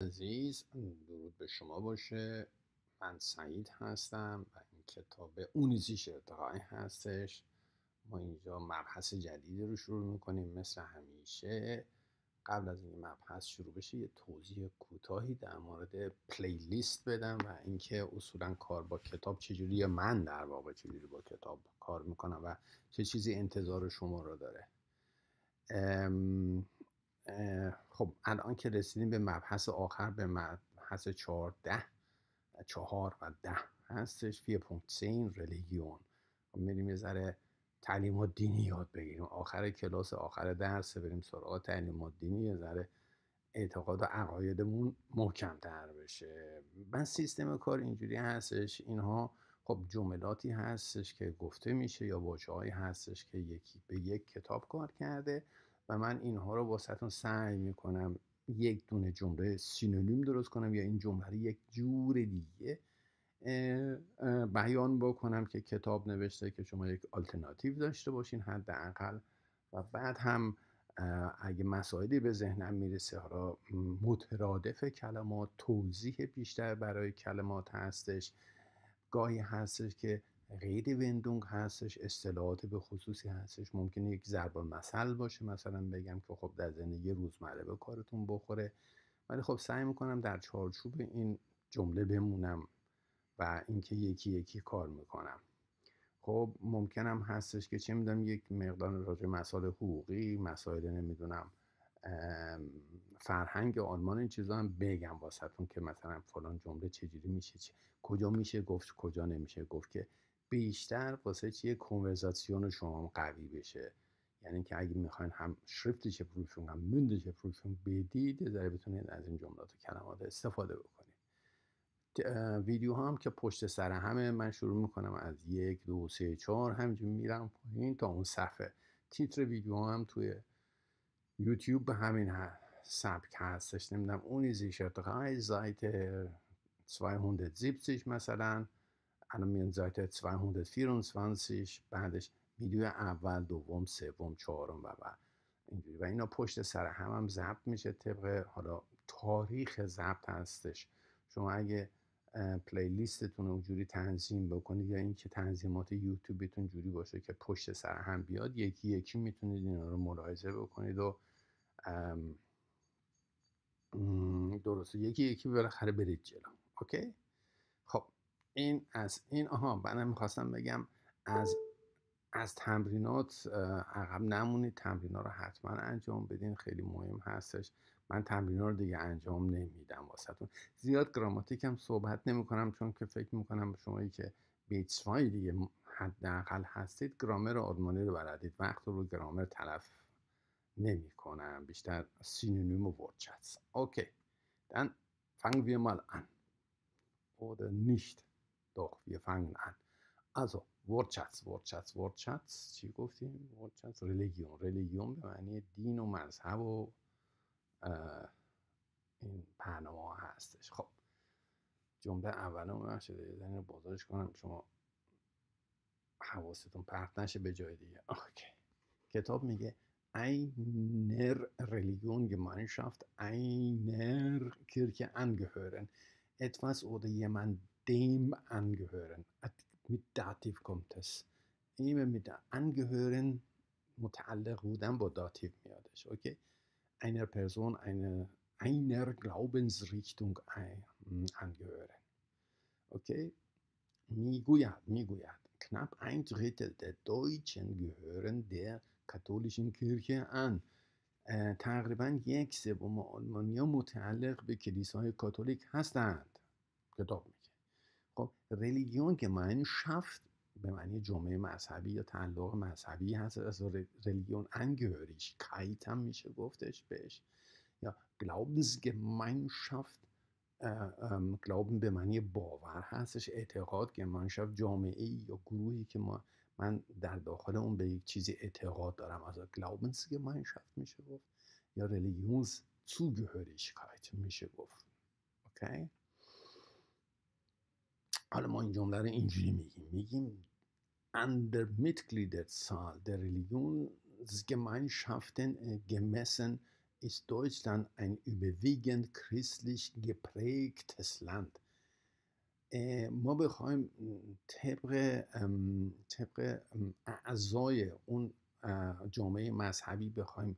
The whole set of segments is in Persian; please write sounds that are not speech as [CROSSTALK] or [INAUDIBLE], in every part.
عزیز درود به شما باشه من سعید هستم و این کتاب اونیزیش ارتقای هستش ما اینجا مبحث جدیدی رو شروع میکنیم مثل همیشه قبل از این مبحث شروع بشه یه توضیح کوتاهی در مورد پلیلیست بدم و اینکه اصولا کار با کتاب چجوری من در واقع چجوری با کتاب کار میکنم و چه چیزی انتظار شما رو داره خب الان که رسیدیم به مبحث آخر به مبحث ده چهار و ده هستش فیه پونکت سین ریلیگیون خب، میریم یه ذره تعلیمات دینی یاد بگیریم آخر کلاس آخر درس بریم سراغ تعلیمات دینی یه ذره اعتقاد و عقایدمون تر بشه من سیستم کار اینجوری هستش اینها خب جملاتی هستش که گفته میشه یا واجه هستش که یکی به یک کتاب کار کرده و من اینها رو واسهتون سعی میکنم یک دونه جمله سینونیم درست کنم یا این جمله رو یک جور دیگه بیان بکنم که کتاب نوشته که شما یک آلترناتیو داشته باشین حداقل و بعد هم اگه مسائلی به ذهنم میرسه حالا مترادف کلمات توضیح بیشتر برای کلمات هستش گاهی هستش که وندونگ هستش اصطلاحات به خصوصی هستش ممکنه یک ضرب مثل باشه مثلا بگم که خب در زندگی روزمره به کارتون بخوره ولی خب سعی میکنم در چارچوب این جمله بمونم و اینکه یکی یکی کار میکنم خب ممکنم هستش که چه میدونم یک مقدار راجع مسائل حقوقی مسائل نمیدونم فرهنگ آلمان این چیزا هم بگم واسهتون که مثلا فلان جمله چجوری میشه چه؟ کجا میشه گفت کجا نمیشه گفت که بیشتر واسه چیه کنورزاسیون شما قوی بشه یعنی که اگه میخواین هم شریفتش پروفون هم موندش پروفون بدید یه بتونید از این جملات و کلمات استفاده بکنید ویدیو هم که پشت سر همه من شروع میکنم از یک دو سه چهار همینجور میرم پایین تا اون صفحه تیتر ویدیو هم توی یوتیوب به همین سبک هستش نمیدونم اونی زیشت غای زایت 270 مثلا الان میان زایت 224 بعدش ویدیو اول دوم سوم چهارم و بعد اینجوری و اینا پشت سر هم هم ضبط میشه طبق حالا تاریخ ضبط هستش شما اگه پلیلیستتون رو تنظیم بکنید یا اینکه تنظیمات یوتیوبتون جوری باشه که پشت سر هم بیاد یکی یکی میتونید اینا رو ملاحظه بکنید و درسته یکی یکی بالاخره برید جلو اوکی این از این آها من میخواستم بگم از از تمرینات عقب نمونید تمرینات رو حتما انجام بدین خیلی مهم هستش من تمرینات رو دیگه انجام نمیدم واسهتون زیاد گراماتیک هم صحبت نمیکنم چون که فکر میکنم شمایی که بیتسوای دیگه حداقل هستید گرامر آلمانی رو بلدید وقت رو گرامر تلف نمیکنم بیشتر سینونیم و ورچتس اوکی دن fangen wir mal Oder doch, wir fangen an. Also Wortschatz, Wortschatz, Wortschatz, چی گفتیم؟ Wortschatz, religion. Religion به معنی دین و مذهب و این پناه هستش خب جمله اول من شده یه رو بازارش کنم شما حواستون پرت نشه به جای دیگه اوکی. کتاب میگه einer Religion-Gemeinschaft, einer Kirche angehören. Etwas oder jemand dem angehören. Mit Dativ kommt es. Immer mit angehören, متعلق بودن با داتیو میادش اوکی einer Person eine, einer Glaubensrichtung hm, angehören. Okay? Miguyat, Miguyat. Knapp ein Drittel der Deutschen gehören der katholischen Kirche an. تقریبا یک سوم آلمانیا متعلق به کلیسای کاتولیک هستند کتاب خب ریلیگیون که به معنی جامعه مذهبی یا تعلق مذهبی هست از ریلیگیون انگوریش کایت هم میشه گفتش بهش یا گلابنسگمینشافت گلاوبن به معنی باور هستش اعتقاد که جامعه ای یا گروهی که ما من در داخل اون به یک چیزی اعتقاد دارم از Glaubensgemeinschaft میشه گفت یا ریلیگیونز zugehörigkeit میشه گفت اوکی حالا ما این جمله اینجوری میگیم میگیم اندر میتگلیدر سال در ریلیون از گمسن از دویستان این ایوویگن کریستلیش گپریگتس لند. ما بخوایم طبق طبق اعضای اون جامعه مذهبی بخوایم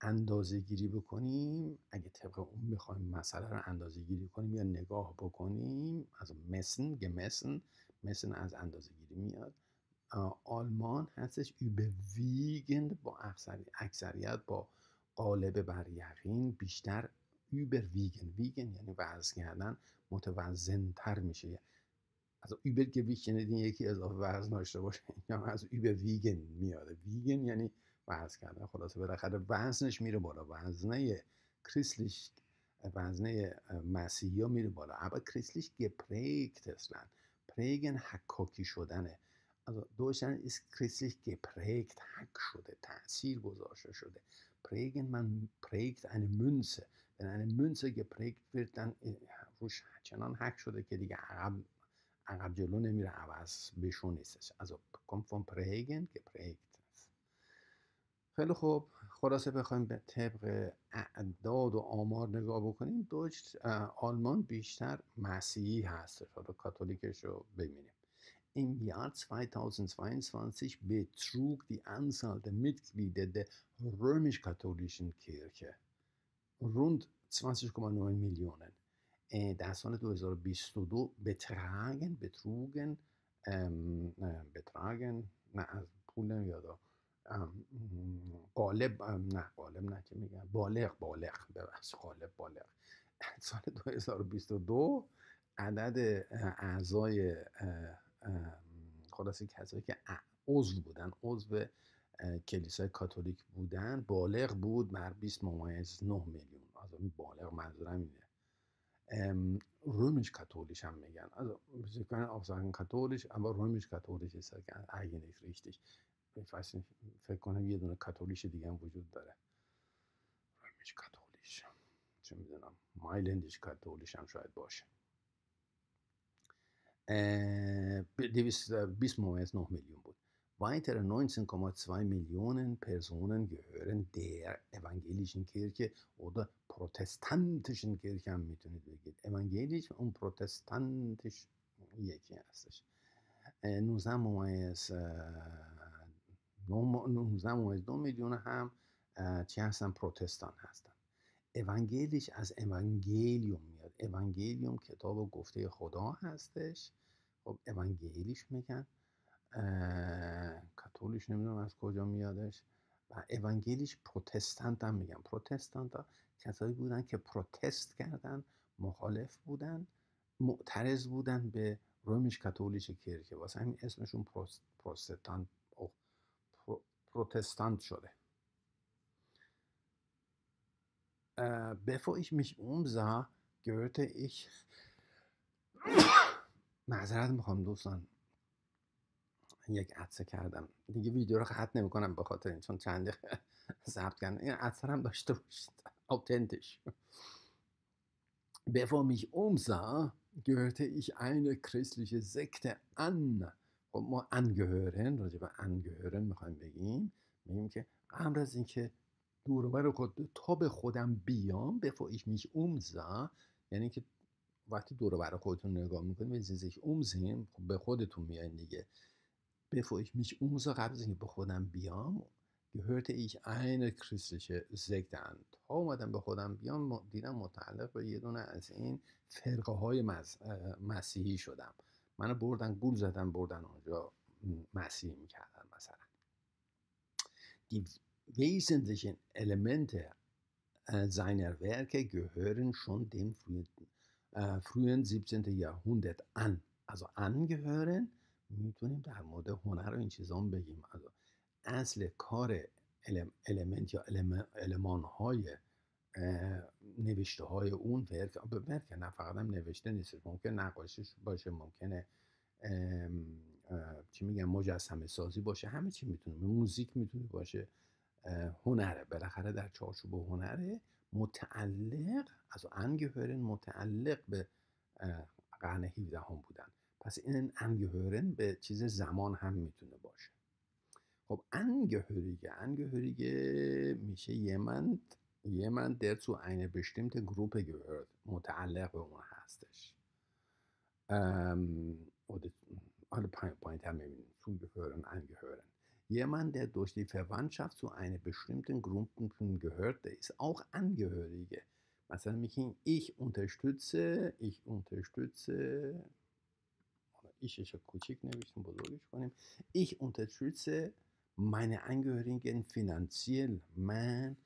اندازه گیری بکنیم اگه طبق اون بخوایم مسئله رو اندازه گیری کنیم یا نگاه بکنیم از مسن گمسن مسن از اندازه گیری میاد آلمان هستش به ویگند با اکثریت با قالب بر یقین بیشتر یوبر ویگن یعنی وزن کردن متوزن تر میشه از یوبر که یکی اضافه وزن داشته باشه یا از یوبر ویگن میاره ویگن یعنی بحث کردن خلاصه بالاخره وزنش میره بالا وزنه کریسلیش وزنه مسیحی ها میره بالا اول کریسلیش گپریگت تسلن، پریگن حکاکی شدنه دوشن از کریسلیش گپریگت حق شده تاثیر گذاشته شده پریگن من پریگت ان منسه بن یعنی ان منسه گپریگت ویردن روش چنان حق شده که دیگه عقب عقب جلو نمیره عوض بشونیستش از کم فون پریگن گپریگت خیلی خوب خلاصه بخوایم به طبق اعداد و آمار نگاه بکنیم دوج آلمان بیشتر مسیحی هست. حالا کاتولیکش رو ببینیم این Jahr 2022 betrug die Anzahl der Mitglieder der römisch-katholischen Kirche rund 20,9 Millionen. در سال 2022 betragen, betrugen, بتراگن نه از پول نمیاد قالب نه قالب نه که میگن بالغ بالغ ببخش قالب بالغ [LAUGHS] سال 2022 عدد اعضای خلاصی کسایی که عضو بودن عضو کلیسای کاتولیک بودن بالغ بود بر 20 ممایز 9 میلیون از این بالغ منظورم اینه رومیش کاتولیش هم میگن also wir können auch sagen katholisch aber römisch katholisch ist eigentlich richtig فصل فکر کنم یه دونه کاتولیش دیگه هم وجود داره رایمیش کاتولیش چه میدونم مایلندش کاتولیش هم شاید باشه دویست میلیون بود Weitere 19,2 Millionen Personen gehören der evangelischen Kirche oder protestantischen Kirche هم میتونید بگید evangelisch und protestantisch یکی هستش 19 ممیز 19 ممیز دو میلیون هم چی هستن پروتستان هستن اونگیلیش از اونگیلیوم میاد اونگیلیوم کتاب و گفته خدا هستش خب اونگیلیش میگن کاتولیش نمیدونم از کجا میادش و اونگیلیش پروتستانت هم میگن پروتستانت ها کسایی بودن که پروتست کردن مخالف بودن معترض بودن به رومیش کاتولیک کرکه واسه همین اسمشون پروتستانت پروتستانت شده äh, bevor ich mich umsah, gehörte ich معذرت میخوام دوستان یک عدسه کردم دیگه ویدیو رو خط نمیکنم به خاطر این چون چند دقیقه ضبط کردم این عدسه هم داشته باشید authentisch bevor mich umsah gehörte ich eine christliche Sekte an خب ما انگهرن راجع به انگهرن میخوایم بگیم میگیم که قمر از اینکه دوروبر خود تا به خودم بیام به فایش میش اومزا یعنی که وقتی دوروبر خودتون نگاه میکنیم به زیزش اومزیم خب به خودتون میاین دیگه به فایش میش اومزا قبل از اینکه به خودم بیام گهورت ایش این کریستش Sekte تا اومدم به خودم بیام دیدم متعلق به یه دونه از این فرقه های مسیحی شدم منو بردن گول زدن بردن آنجا مسیح میکردن مثلا دی ویزندشن المنت زینر ورک گهرن شون دیم فروین زیبزند یهوندت ان از ان گهرن میتونیم در مورد هنر و این چیزان بگیم از اصل کار المنت یا الیمان های نوشته های اون ورک ورک نه فقط هم نوشته نیست ممکن نقاشیش باشه ممکنه چی میگم مجسمه سازی باشه همه چی میتونه موزیک میتونه باشه هنره بالاخره در چارچوب هنره متعلق از انگهورن متعلق به قرن 17 هم بودن پس این انگهورن به چیز زمان هم میتونه باشه خب انگهوریگه انگهوریگه میشه یمند jemand, der zu einer bestimmten Gruppe gehört, متعلق به هستش oder alle Point haben zugehören, angehören. Jemand, der durch die Verwandtschaft zu einer bestimmten Gruppe gehört, der ist auch Angehörige. Was میگیم ich unterstütze, ich unterstütze ich کوچیک نوشتیم ne, ich unterstütze meine Angehörigen finanziell Man,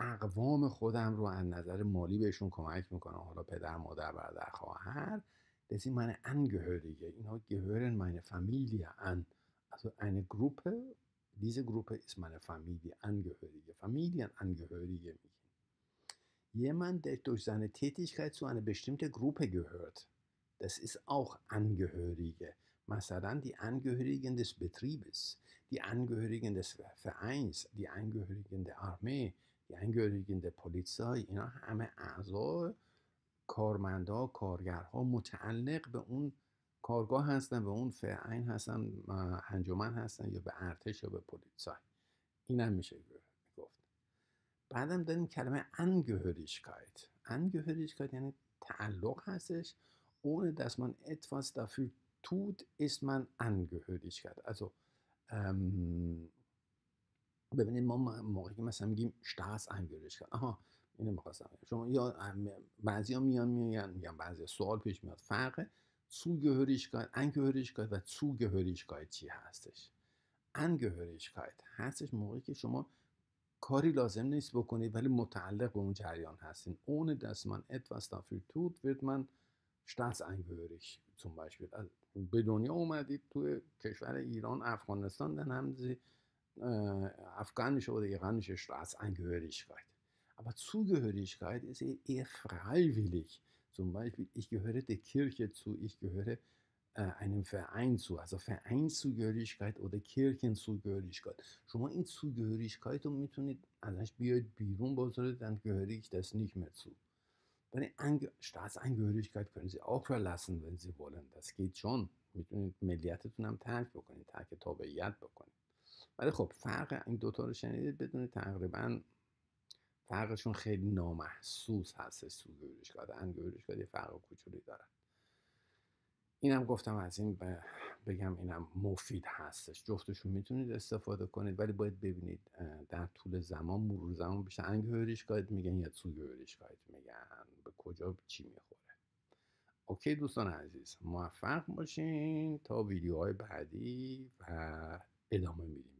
اقوام خودم رو از نظر مالی بهشون کمک میکنم حالا پدر مادر برادر خواهر deswegen meine Angehörige, genau gehören meine Familie an. Also eine Gruppe, diese Gruppe ist meine Familie, Angehörige, Familienangehörige. Jemand, der durch seine Tätigkeit zu einer bestimmten Gruppe gehört, das ist auch Angehörige. Masaran, die Angehörigen des Betriebes, die Angehörigen des Vereins, die Angehörigen der Armee, جنگ یعنی پلیتسای اینا همه اعضا کارمندا کارگرها متعلق به اون کارگاه هستن به اون فرعین هستن انجمن هستن یا به ارتش یا به پولیتسای. این هم میشه گفت بعدم داریم کلمه انگهریشکایت انگهریشکایت یعنی تعلق هستش اون دستمان man etwas dafür tut, ist ببینید ما موقعی که مثلا میگیم شتاس انگارش کرد آها اینو میخواستم شما یا بعضیا میان میگن میگن بعضیا سوال پیش میاد فرق zugehörigkeit Angehörigkeit و zugehörigkeit چی هستش Angehörigkeit هستش موقعی که شما کاری لازم نیست بکنید ولی متعلق به اون جریان هستین اون دست من etwas dafür tut من man staatsangehörig به دنیا اومدید توی کشور ایران افغانستان در äh, afghanische oder iranische Staatsangehörigkeit. Aber Zugehörigkeit ist e-, eher freiwillig. Zum Beispiel, ich gehöre der Kirche zu, ich gehöre äh, einem Verein zu. Also Vereinszugehörigkeit oder Kirchenzugehörigkeit. Schon mal in Zugehörigkeit und mit ازش بیاید also dann gehöre ich das nicht mehr zu. Meine Ange Staatsangehörigkeit können Sie auch verlassen, wenn Sie wollen. Das geht schon. Mit میتونید ملیتتون هم ترک Tage ترک تابعیت بکنید ولی خب فرق این دوتا رو شنیدید بدون تقریبا فرقشون خیلی نامحسوس هستش سو گویرشگاه یه فرق کوچولی دارن اینم گفتم از این بگم اینم مفید هستش جفتشون میتونید استفاده کنید ولی باید ببینید در طول زمان مرور زمان بشه انگوریشگاهت میگن یا سوگوریشگاهت میگن به کجا چی میخوره اوکی دوستان عزیز موفق باشین تا ویدیوهای بعدی و ادامه میدیم